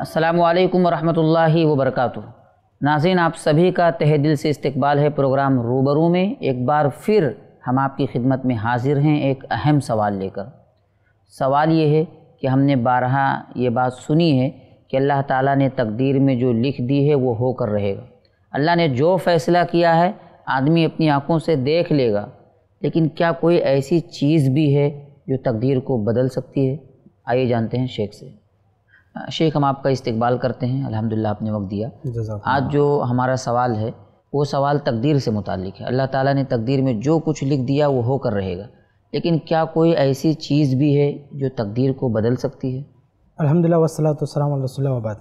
असलकम वरहमल वबरक नाजिन आप सभी का तह दिल से इस्तबाल है प्रोग्राम रूबरू में एक बार फिर हम आपकी खिदमत में हाजिर हैं एक अहम सवाल लेकर सवाल ये है कि हमने बारह ये बात सुनी है कि अल्लाह ताला ने तकदीर में जो लिख दी है वो होकर रहेगा अल्लाह ने जो फ़ैसला किया है आदमी अपनी आँखों से देख लेगा लेकिन क्या कोई ऐसी चीज़ भी है जो तकदीर को बदल सकती है आइए जानते हैं शेख से शेख हम आपका इस्तकबाल करते हैं अल्हम्दुलिल्लाह आपने वक्त दिया आज जो हमारा सवाल है वो सवाल तकदीर से मुतक है अल्लाह ताला ने तकदीर में जो कुछ लिख दिया वो होकर रहेगा लेकिन क्या कोई ऐसी चीज़ भी है जो तकदीर को बदल सकती है अलहमदिल्ला वसलात वसलाम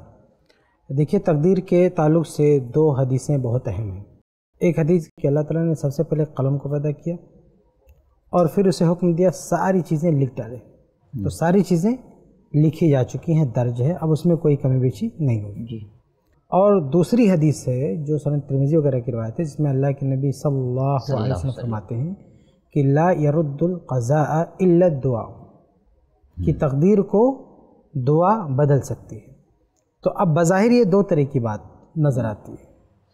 देखिए तकदीर के ताल्लुक से दो हदीसें बहुत अहम हैं एक हदीस कि अल्लाह ताला ने सबसे पहले कलम को पैदा किया और फिर उसे हुक्म दिया सारी चीज़ें लिख डाले तो हम्म। सारी चीज़ें लिखी जा चुकी हैं दर्ज है अब उसमें कोई कमी बेची नहीं होगी जी और दूसरी हदीस है जो सन त्रिमिजी वगैरह की रवायत है जिसमें अल्लाह के नबी सल्लल्लाहु अलैहि वसल्लम फरमाते हैं कि ला कज़ा इल्ला दुआ हम्म। की तकदीर को दुआ बदल सकती है तो अब बज़ाहिर ये दो तरह की बात नज़र आती है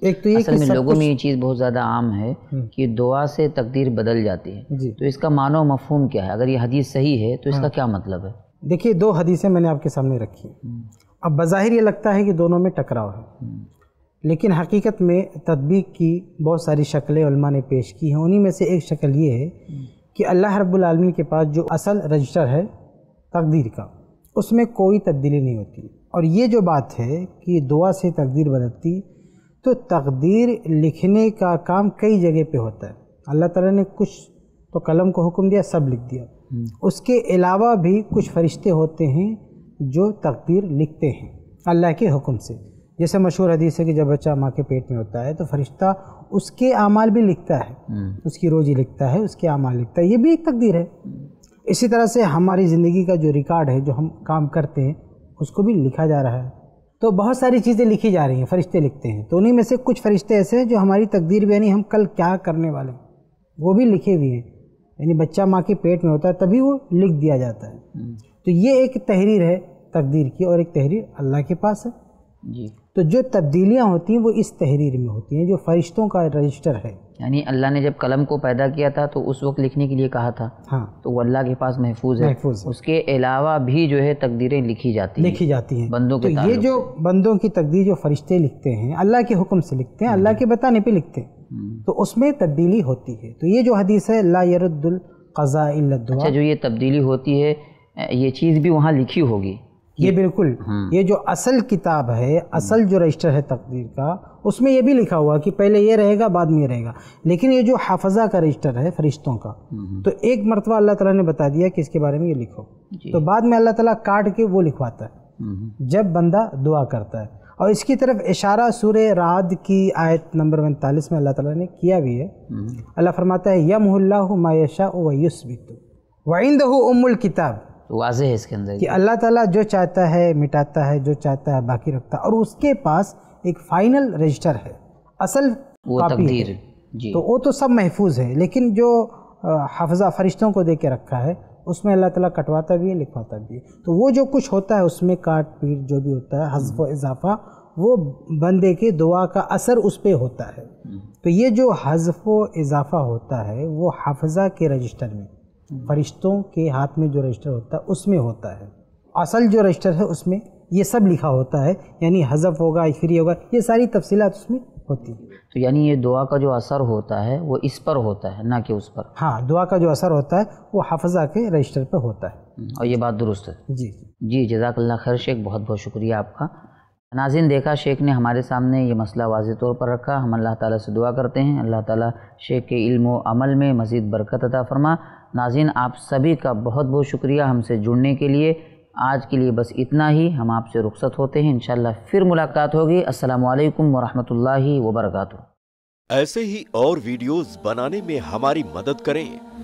एक तो ये असल में लोगों में ये चीज़ बहुत ज़्यादा आम है हम्म। कि दुआ से तकदीर बदल जाती है तो इसका मानो मफहम क्या है अगर ये हदीस सही है तो इसका हाँ। क्या मतलब है देखिए दो हदीसें मैंने आपके सामने रखी हम्म। अब बज़ाहिर ये लगता है कि दोनों में टकराव है हम्म। लेकिन हकीकत में तदबीक की बहुत सारी शक्लें ने पेश की हैं उन्हीं में से एक शक्ल ये है हम्म। कि अल्लाह रब्बुलमी के पास जो असल रजिस्टर है तकदीर का उसमें कोई तब्दीली नहीं होती और ये जो बात है कि दुआ से तकदीर बदलती तो तकदीर लिखने का काम कई जगह पे होता है अल्लाह ताला ने कुछ तो कलम को हुक्म दिया सब लिख दिया हम्म। उसके अलावा भी कुछ फरिश्ते होते हैं जो तकदीर लिखते हैं अल्लाह के हुक्म से जैसे मशहूर हदीस है कि जब बच्चा माँ के पेट में होता है तो फरिश्ता उसके अमाल भी लिखता है हम्म। उसकी रोज़ी लिखता है उसके अमाल लिखता है ये भी एक तकदीर है इसी तरह से हमारी ज़िंदगी का जो रिकॉर्ड है जो हम काम करते हैं उसको भी लिखा जा रहा है तो बहुत सारी चीज़ें लिखी जा रही हैं फरिश्ते लिखते हैं तो उन्हीं में से कुछ फरिश्ते ऐसे हैं जो हमारी तकदीर भी यानी हम कल क्या करने वाले हैं वो भी लिखे हुए हैं यानी बच्चा माँ के पेट में होता है तभी वो लिख दिया जाता है हम्म। तो ये एक तहरीर है तकदीर की और एक तहरीर अल्लाह के पास है जी तो जो तब्दीलियाँ होती हैं वो इस तहरीर में होती हैं जो फरिश्तों का रजिस्टर है यानी अल्लाह ने जब कलम को पैदा किया था तो उस वक्त लिखने के लिए कहा था हाँ तो वो अल्लाह के पास महफूज है महफूज उसके अलावा भी जो है तकदीरें लिखी जाती हैं लिखी जाती हैं बंदों के तो ये जो बंदों की तकदीर जो फरिश्ते लिखते हैं अल्लाह के हुक्म से लिखते हैं अल्लाह के बताने पर लिखते हैं तो उसमें तब्दीली होती है तो ये जो हदीस है ला यरदुल कज़ा अच्छा जो ये तब्दीली होती है ये चीज़ भी वहाँ लिखी होगी ये बिल्कुल हम्म। ये जो असल किताब है असल जो रजिस्टर है तकदीर का उसमें ये भी लिखा हुआ कि पहले ये रहेगा बाद में ये रहेगा लेकिन ये जो हाफजा का रजिस्टर है फरिश्तों का हम्म। तो एक मरतबा अल्लाह ताला ने बता दिया कि इसके बारे में ये लिखो तो बाद में अल्लाह ताला काट के वो लिखवाता है हम्म। जब बंदा दुआ करता है और इसकी तरफ इशारा सूर राद की आयत नंबर उनतालीस में अल्लाह ताला ने किया भी है हम्म। अल्लाह फरमाता है यम मायशा वाइंद उमुल किताब वाज है इसके अंदर कि अल्लाह ताला जो चाहता है मिटाता है जो चाहता है बाकी रखता है और उसके पास एक फ़ाइनल रजिस्टर है असल वो है। जी तो वो तो सब महफूज है लेकिन जो हाफजा फरिश्तों को दे के रखा है उसमें अल्लाह ताला कटवाता भी है लिखवाता भी है तो वो जो कुछ होता है उसमें काट पीट जो भी होता है हजफ व इजाफा वो बंदे के दुआ का असर उस पर होता है तो ये जो हजफ व इजाफा होता है वो हाफजा के रजिस्टर में फरिश्तों के हाथ में जो रजिस्टर होता है उसमें होता है असल जो रजिस्टर है उसमें ये सब लिखा होता है यानी हजफ होगा इखरी होगा ये सारी तफसीत उसमें होती है तो यानी ये दुआ का जो असर होता है वो इस पर होता है ना कि उस पर हाँ दुआ का जो असर होता है वो हाफजा के रजिस्टर पर होता है हम्म, और ये बात दुरुस्त है जी जी जजाकल्ला खैर शेख बहुत बहुत शुक्रिया आपका नाजिन देखा शेख ने हमारे सामने ये मसला वाज तौर पर रखा हम अल्लाह ताला से दुआ करते हैं अल्लाह ताला शेख के इल्म अमल में मज़ीद बरकत अता फरमा नाजिन आप सभी का बहुत बहुत शुक्रिया हमसे जुड़ने के लिए आज के लिए बस इतना ही हम आपसे रुख्सत होते हैं इन फिर मुलाकात होगी असलकम वरहमल वबरक ऐसे ही और वीडियोस बनाने में हमारी मदद करें